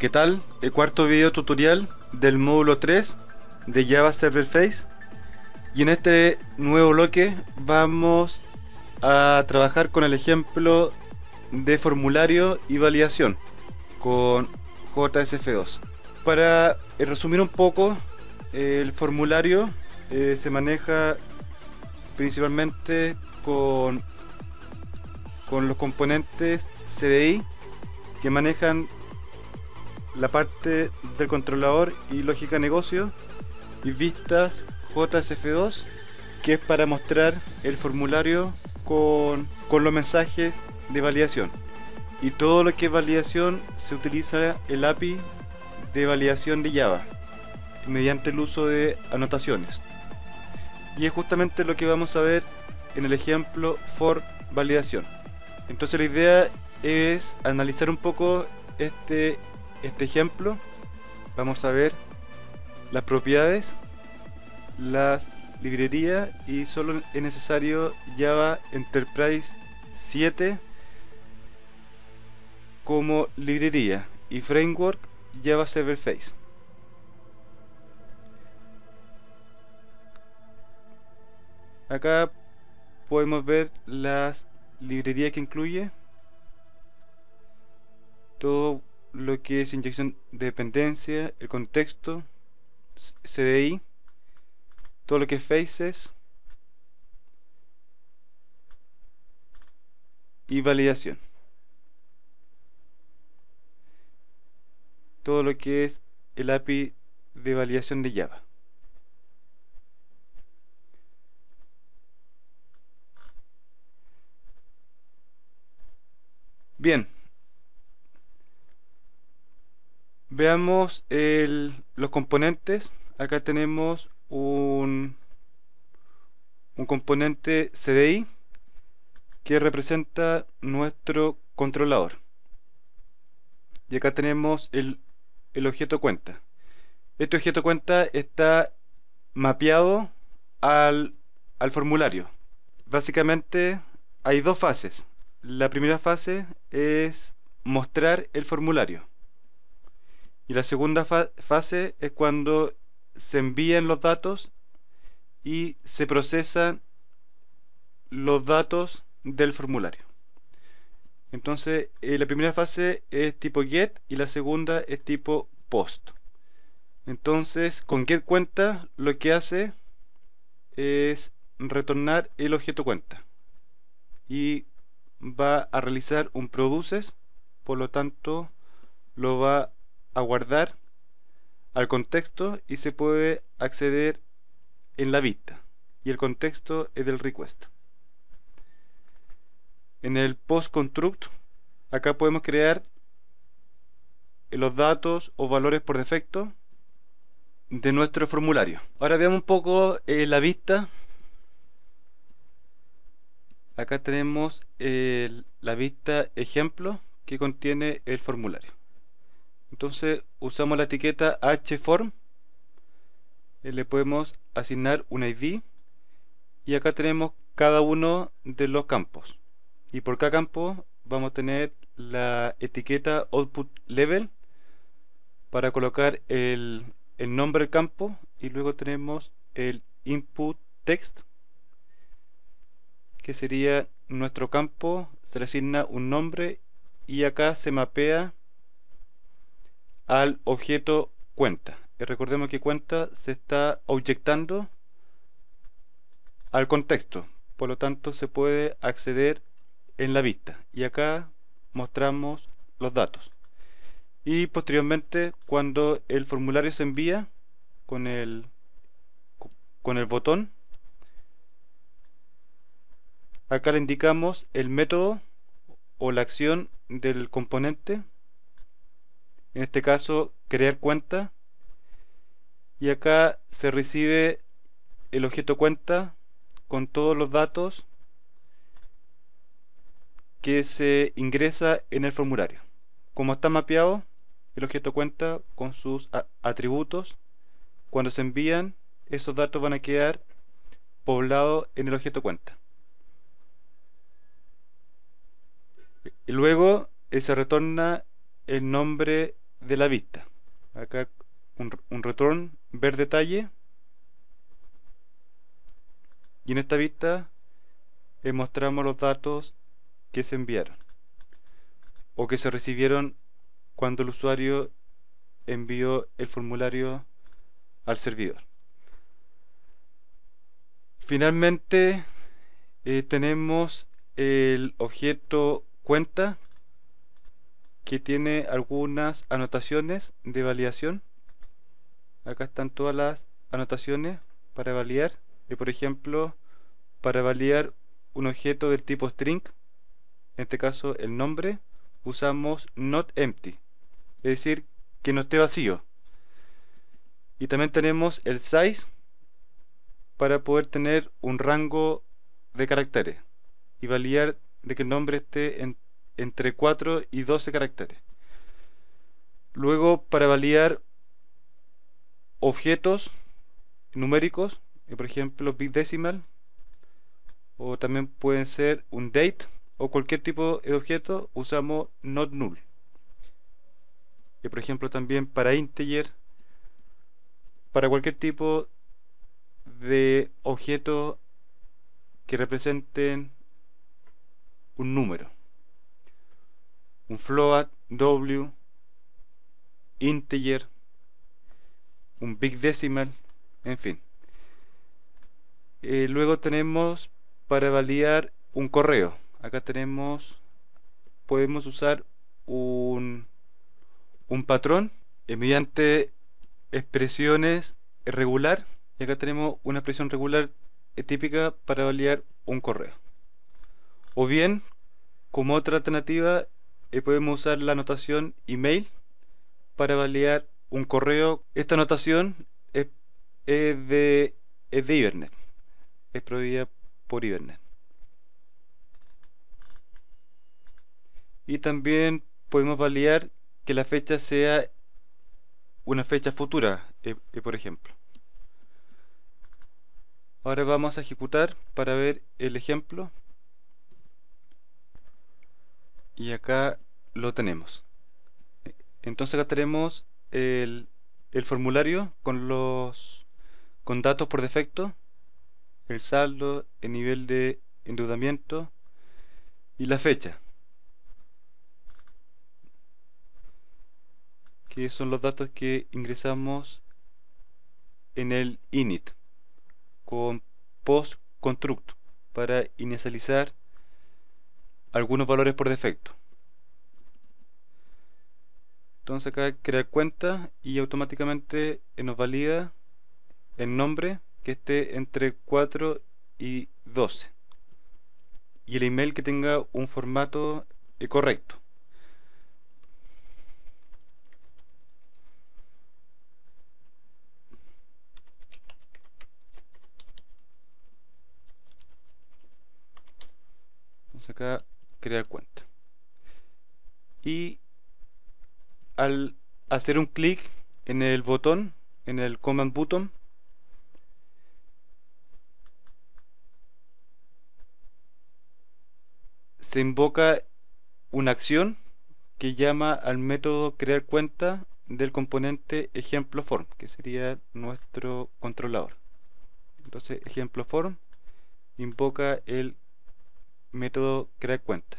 ¿Qué tal? El cuarto video tutorial del módulo 3 de Java Server Face. Y en este nuevo bloque vamos a trabajar con el ejemplo de formulario y validación con JSF2. Para eh, resumir un poco, el formulario eh, se maneja principalmente con, con los componentes CDI que manejan la parte del controlador y lógica negocio y vistas JSF2 que es para mostrar el formulario con, los mensajes de validación y todo lo que es validación se utiliza el API de validación de Java mediante el uso de anotaciones y es justamente lo que vamos a ver en el ejemplo for validación entonces la idea es analizar un poco este, este ejemplo vamos a ver las propiedades las librerías y solo es necesario Java Enterprise 7 como librería y framework Java Server Face. Acá podemos ver las librerías que incluye todo lo que es inyección de dependencia, el contexto, CDI todo lo que es faces y validación. Todo lo que es el API de validación de Java. Bien. Veamos el, los componentes. Acá tenemos un, componente CDI que representa nuestro controlador. Y acá tenemos el, objeto cuenta. Este objeto cuenta está mapeado al, al formulario. Básicamente hay dos fases. La primera fase es mostrar el formulario. Y la segunda fase es cuando se envían los datos y se procesan los datos del formulario. Entonces, eh, la primera fase es tipo get y la segunda es tipo post. Entonces, con get cuenta lo que hace es retornar el objeto cuenta y va a realizar un produces, por lo tanto lo va a guardar al contexto y se puede acceder en la vista y el contexto es del request en el post construct acá podemos crear los datos o valores por defecto de nuestro formulario ahora veamos un poco eh, la vista acá tenemos eh, la vista ejemplo que contiene el formulario entonces usamos la etiqueta hform eh, le podemos asignar un id y acá tenemos cada uno de los campos y por cada campo vamos a tener la etiqueta output level para colocar el, el nombre del campo y luego tenemos el input text que sería nuestro campo se le asigna un nombre y acá se mapea al objeto cuenta. Y recordemos que cuenta se está objectando al contexto, por lo tanto se puede acceder en la vista. Y acá mostramos los datos. Y posteriormente, cuando el formulario se envía con el, con el botón, acá le indicamos el método o la acción del componente en este caso crear cuenta y acá se recibe el objeto cuenta con todos los datos que se ingresa en el formulario como está mapeado el objeto cuenta con sus atributos cuando se envían esos datos van a quedar poblados en el objeto cuenta y luego eh, se retorna el nombre de la vista. Acá un, un return, ver detalle. Y en esta vista eh, mostramos los datos que se enviaron o que se recibieron cuando el usuario envió el formulario al servidor. Finalmente eh, tenemos el objeto cuenta que tiene algunas anotaciones de validación acá están todas las anotaciones para validar y por ejemplo para validar un objeto del tipo string en este caso el nombre usamos not empty es decir que no esté vacío y también tenemos el size para poder tener un rango de caracteres y validar de que el nombre esté en entre 4 y 12 caracteres. Luego, para validar objetos numéricos, eh, por ejemplo, big decimal o también pueden ser un date o cualquier tipo de objeto, usamos not null. Y por ejemplo, también para integer, para cualquier tipo de objeto que representen un número un float, w, integer, un big decimal, en fin. Eh, luego tenemos para validar un correo. Acá tenemos, podemos usar un, un patrón mediante expresiones regular. Y acá tenemos una expresión regular eh, típica para validar un correo. O bien, como otra alternativa, y podemos usar la anotación email para validar un correo. Esta anotación es, de, es de Ibernet, es prohibida por Ibernet. Y también podemos validar que la fecha sea una fecha futura, eh, eh, por ejemplo. Ahora vamos a ejecutar para ver el ejemplo. Y acá lo tenemos. Entonces acá tenemos el, el formulario con los con datos por defecto, el saldo, el nivel de endeudamiento y la fecha. que son los datos que ingresamos en el init con post construct para inicializar algunos valores por defecto entonces acá crear cuenta y automáticamente eh, nos valida el nombre que esté entre 4 y 12 y el email que tenga un formato eh, correcto entonces acá crear cuenta y al hacer un clic en el botón, en el command button, se invoca una acción que llama al método crear cuenta del componente ejemplo form, que sería nuestro controlador. Entonces ejemplo form invoca el método crear cuenta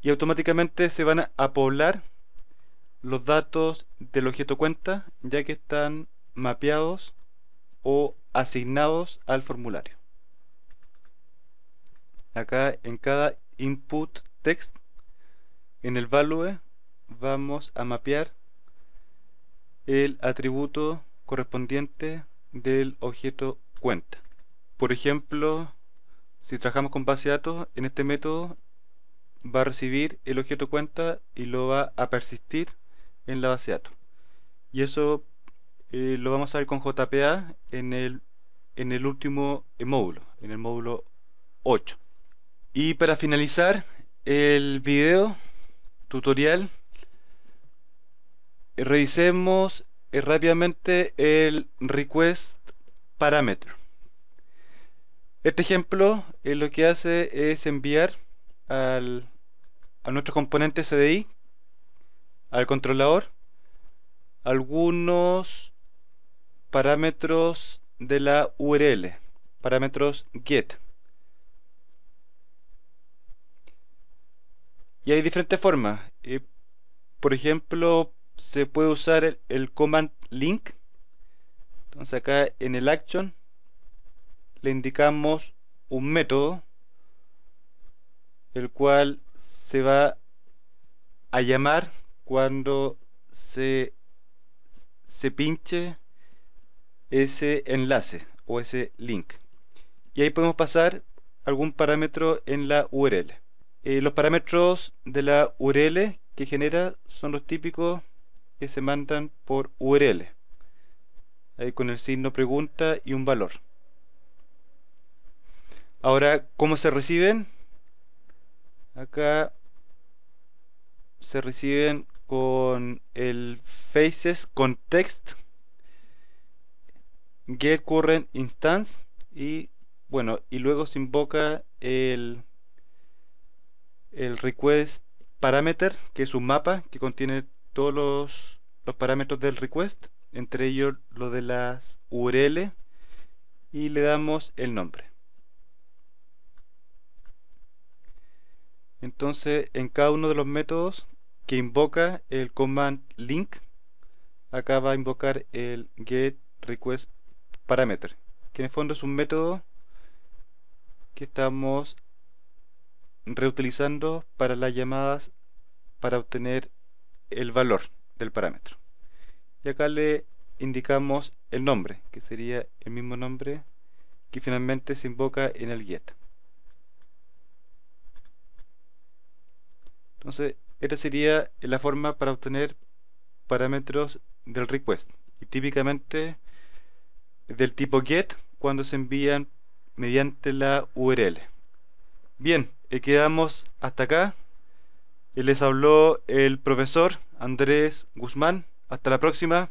y automáticamente se van a poblar los datos del objeto cuenta ya que están mapeados o asignados al formulario. Acá en cada input text, en el value vamos a mapear el atributo correspondiente del objeto cuenta. Por ejemplo, si trabajamos con base de datos, en este método va a recibir el objeto cuenta y lo va a persistir en la base de datos. Y eso eh, lo vamos a ver con JPA en el, en el último eh, módulo, en el módulo 8. Y para finalizar el video tutorial, eh, revisemos rápidamente el request parameter. Este ejemplo lo que hace es enviar al, a nuestro componente CDI al controlador algunos parámetros de la URL, parámetros get. Y hay diferentes formas. Eh, por ejemplo, se puede usar el, command link. Entonces acá en el action le indicamos un método el cual se va a llamar cuando se, pinche ese enlace o ese link. Y ahí podemos pasar algún parámetro en la URL. Eh, los parámetros de la URL que genera son los típicos que se mandan por URL. Ahí con el signo pregunta y un valor. Ahora, ¿cómo se reciben? Acá se reciben con el faces context get current instance y bueno y luego se invoca el el request parameter que es un mapa que contiene todos los, los parámetros del request entre ellos lo de las URL y le damos el nombre entonces en cada uno de los métodos que invoca el command link acá va a invocar el get request parameter que en el fondo es un método que estamos reutilizando para las llamadas para obtener el valor del parámetro y acá le indicamos el nombre que sería el mismo nombre que finalmente se invoca en el get entonces esta sería la forma para obtener parámetros del request y típicamente del tipo get cuando se envían mediante la URL. Bien, eh, quedamos hasta acá. Eh, les habló el profesor Andrés Guzmán. Hasta la próxima.